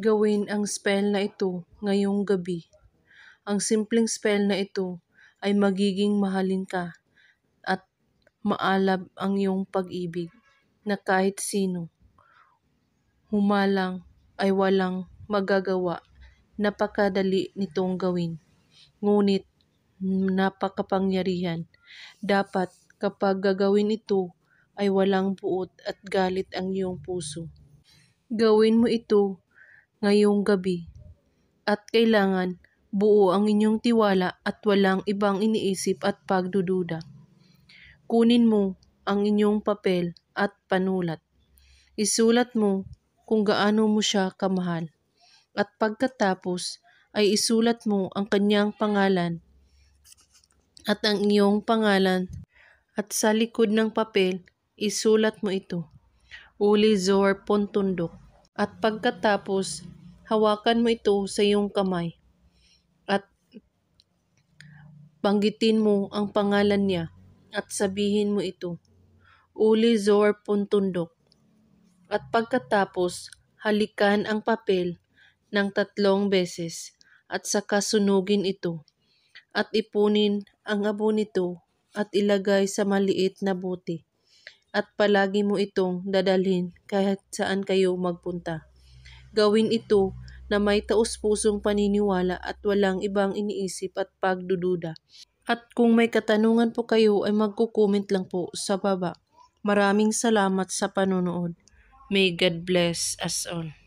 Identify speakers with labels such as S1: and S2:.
S1: gawin ang spell na ito ngayong gabi. Ang simpleng spell na ito ay magiging mahalin ka at maalab ang iyong pag-ibig na kahit sino humalang ay walang magagawa. Napakadali nitong gawin. Ngunit napakapangyarihan. Dapat kapag gagawin ito ay walang buot at galit ang iyong puso. Gawin mo ito ngayong gabi. At kailangan buo ang inyong tiwala at walang ibang iniisip at pagdududa. Kunin mo ang inyong papel at panulat. Isulat mo kung gaano mo siya kamahal. At pagkatapos ay isulat mo ang kanyang pangalan at ang iyong pangalan at sa likod ng papel isulat mo ito. Uli Zor Pontundok. At pagkatapos hawakan mo ito sa iyong kamay at banggitin mo ang pangalan niya at sabihin mo ito, Uli Zor Puntundok. At pagkatapos, halikan ang papel ng tatlong beses at saka sunugin ito at ipunin ang abo nito at ilagay sa maliit na bote at palagi mo itong dadalhin kahit saan kayo magpunta. Gawin ito na may taus-pusong paniniwala at walang ibang iniisip at pagdududa. At kung may katanungan po kayo ay magkukomment lang po sa baba. Maraming salamat sa panonood. May God bless us all.